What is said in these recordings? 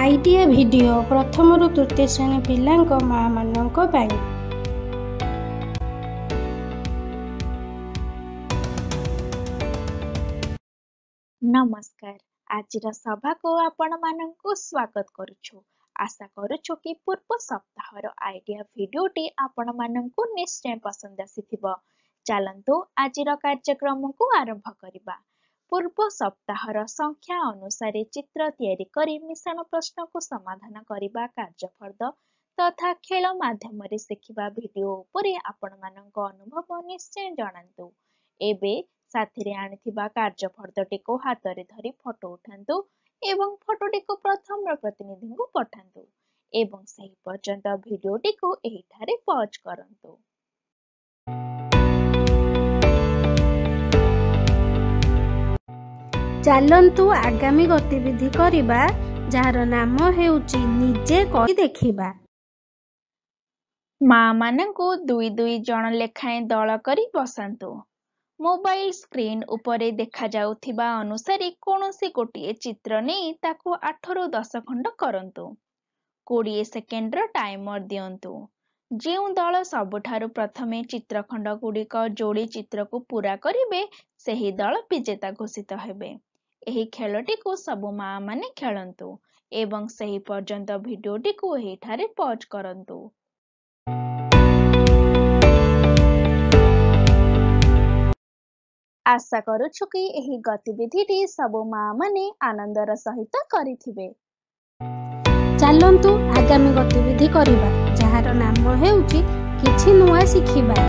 idea video ପ୍ରଥମରୁ ତୃତୀୟ ଶ୍ରେଣୀ ପିଲାଙ୍କ ମାଆମାନଙ୍କ ପାଇଁ ନମସ୍କାର ଆଜିର ସଭାକୁ ଆପଣମାନଙ୍କୁ ସ୍ଵାଗତ କରୁଛୁ ଆଶା କରୁଛୁ କି ପୂର୍ବ ସପ୍ତାହର ଆଇଡିଆ ଭିଡ଼ିଓଟି ଆପଣମାନଙ୍କୁ ନିଶ୍ଚୟ ପସନ୍ଦ ଆସିଥିବ ଚାଲନ୍ତୁ ଆଜିର କାର୍ଯ୍ୟକ୍ରମକୁ ଆରମ୍ଭ କରିବା ପୂର୍ବ ସପ୍ତାହର ସଂଖ୍ୟା ଅନୁସାରେ ଚିତ୍ର ତିଆରି କରି ମିଶାଣ ପ୍ରଶ୍ନକୁ ସମାଧାନ କରିବା କାର୍ଯ୍ୟ କାର୍ଯ୍ୟପ୍ରଦ ତଥା ଖେଳ ମାଧ୍ୟମରେ ଶିଖିବା ଭିଡ଼ିଓ ଉପରେ ଆପଣମାନଙ୍କ ଅନୁଭବ ନିଶ୍ଚୟ ଜଣାନ୍ତୁ ଏବେ ସାଥିରେ ଆଣିଥିବା କାର୍ଯ୍ୟ କାର୍ଯ୍ୟଫର୍ଦ୍ଦଟିକୁ ହାତରେ ଧରି ଫଟୋ ଉଠାନ୍ତୁ ଏବଂ ଫଟୋଟିକୁ ପ୍ରଥମ ପ୍ରତିନିଧିଙ୍କୁ ପଠାନ୍ତୁ ଏବଂ ସେହି ପର୍ଯ୍ୟନ୍ତ ଭିଡ଼ିଓଟିକୁ ଏହିଠାରେ ପଜ୍ କରନ୍ତୁ ଚାଲନ୍ତୁ ଆଗାମୀ ଗତିବିଧି କରିବା ଯାହାର ନାମ ହେଉଛି ନିଜେ କରି ଦେଖିବା ମା ମାନଙ୍କୁ ଦୁଇ ଦୁଇ ଜଣ ଲେଖାଏଁ ଦଳ କରି ବସାନ୍ତୁ ମୋବାଇଲ ସ୍କ୍ରିନ୍ ଉପରେ ଦେଖାଯାଉଥିବା ଅନୁସାରେ କୌଣସି ଗୋଟିଏ ଚିତ୍ର ନେଇ ତାକୁ ଆଠରୁ ଦଶ ଖଣ୍ଡ କରନ୍ତୁ କୋଡ଼ିଏ ସେକେଣ୍ଡର ଟାଇମର ଦିଅନ୍ତୁ ଯେଉଁ ଦଳ ସବୁଠାରୁ ପ୍ରଥମେ ଚିତ୍ର ଖଣ୍ଡ ଗୁଡ଼ିକ ଯୋଡ଼ି ଚିତ୍ରକୁ ପୁରା କରିବେ ସେହି ଦଳ ବିଜେତା ଘୋଷିତ ହେବେ ଏହି ଖେଳଟିକୁ ସବୁ ମା ମାନେ ଖେଳନ୍ତୁ ଏବଂ ସେହି ପର୍ଯ୍ୟନ୍ତ ଭିଡ଼ିଓଟିକୁ ଏହିଠାରେ ପଜ୍ କରନ୍ତୁ ଆଶା କରୁଛୁ କି ଏହି ଗତିବିଧିଟି ସବୁ ମା ମାନେ ଆନନ୍ଦର ସହିତ କରିଥିବେ ଚାଲନ୍ତୁ ଆଗାମୀ ଗତିବିଧି କରିବା ଯାହାର ନାମ ହେଉଛି କିଛି ନୂଆ ଶିଖିବା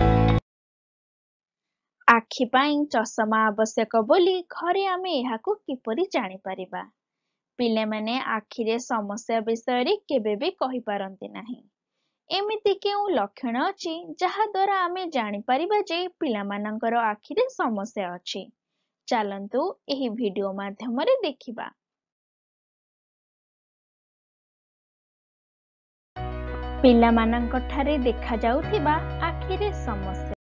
ଆଖି ପାଇଁ ଚଷମା ଆବଶ୍ୟକ ବୋଲି ଘରେ ଆମେ ଏହାକୁ କିପରି ଜାଣିପାରିବା ପିଲାମାନେ ଆଖିରେ ସମସ୍ୟା ବିଷୟରେ କେବେ ବି କହିପାରନ୍ତି ନାହିଁ ଏମିତି କେଉଁ ଲକ୍ଷଣ ଅଛି ଯାହା ଦ୍ଵାରା ଆମେ ଜାଣିପାରିବା ଯେ ପିଲାମାନଙ୍କର ଆଖିରେ ସମସ୍ୟା ଅଛି ଚାଲନ୍ତୁ ଏହି ଭିଡିଓ ମାଧ୍ୟମରେ ଦେଖିବା ପିଲାମାନଙ୍କ ଠାରେ ଦେଖାଯାଉଥିବା ଆଖିରେ ସମସ୍ୟା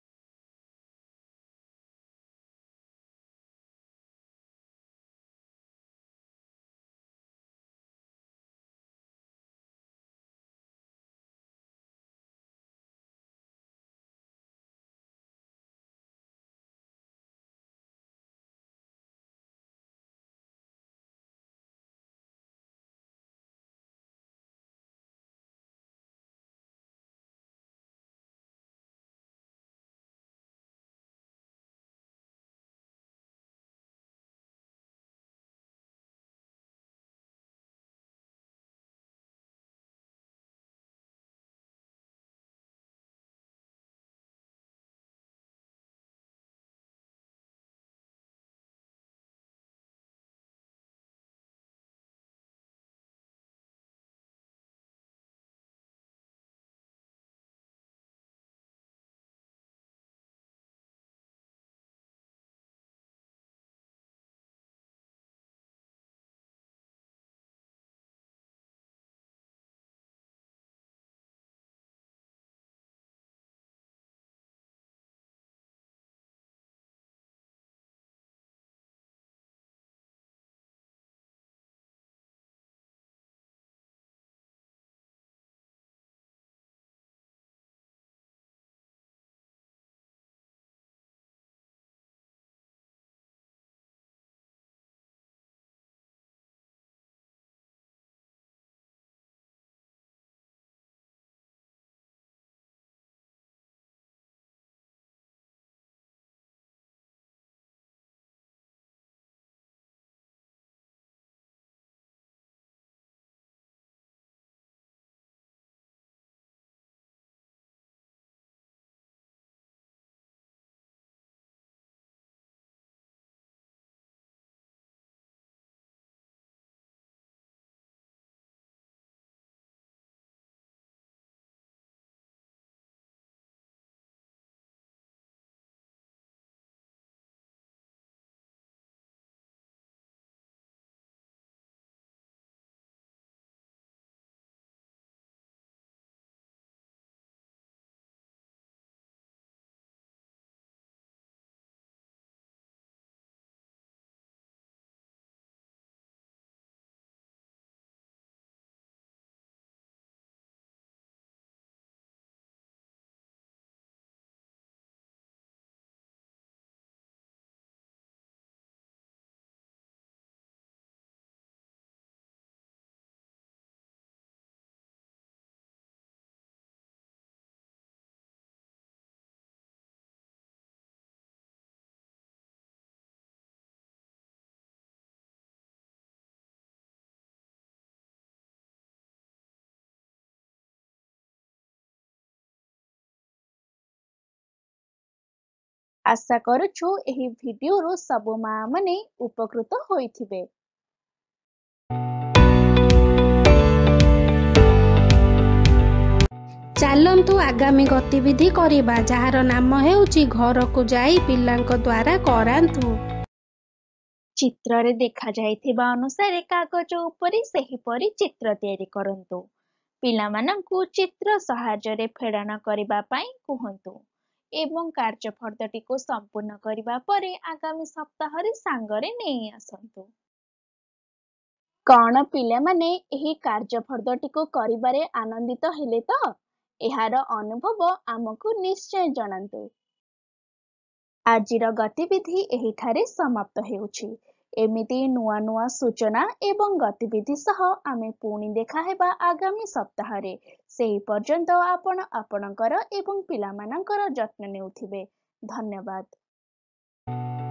ଆଶା କରୁଛୁ ଏହି ଭିଡ଼ିଓରୁ ସବୁ ମା ମାନେ ଉପକୃତ ହୋଇଥିବେ ଚାଲନ୍ତୁ ଆଗାମୀ ଗତିବିଧି କରିବା ଯାହାର ନାମ ହେଉଛି ଘରକୁ ଯାଇ ପିଲାଙ୍କ ଦ୍ୱାରା କରାନ୍ତୁ ଚିତ୍ରରେ ଦେଖାଯାଇଥିବା ଅନୁସାରେ କାଗଜ ଉପରେ ସେହିପରି ଚିତ୍ର ତିଆରି କରନ୍ତୁ ପିଲାମାନଙ୍କୁ ଚିତ୍ର ସାହାଯ୍ୟରେ ଫେଡ଼ାଣ କରିବା ପାଇଁ କୁହନ୍ତୁ ଏବଂ କାର୍ଯ୍ୟ କାର୍ଯ୍ୟଫର୍ଦ୍ଦଟିକୁ ସମ୍ପୂର୍ଣ୍ଣ କରିବା ପରେ ଆଗାମୀ ସପ୍ତାହରେ ସାଙ୍ଗରେ ନେଇ ଆସନ୍ତୁ କ'ଣ ପିଲାମାନେ ଏହି କାର୍ଯ୍ୟ କାର୍ଯ୍ୟଫର୍ଦ୍ଦଟିକୁ କରିବାରେ ଆନନ୍ଦିତ ହେଲେ ତ ଏହାର ଅନୁଭବ ଆମକୁ ନିଶ୍ଚୟ ଜଣାନ୍ତୁ ଆଜିର ଗତିବିଧି ଏହିଠାରେ ସମାପ୍ତ ହେଉଛି ଏମିତି ନୂଆ ନୂଆ ସୂଚନା ଏବଂ ଗତିବିଧି ସହ ଆମେ ପୁଣି ଦେଖା ହେବା ଆଗାମୀ ସପ୍ତାହରେ ସେହି ପର୍ଯ୍ୟନ୍ତ ଆପଣ ଆପଣଙ୍କର ଏବଂ ପିଲାମାନଙ୍କର ଯତ୍ନ ନେଉଥିବେ ଧନ୍ୟବାଦ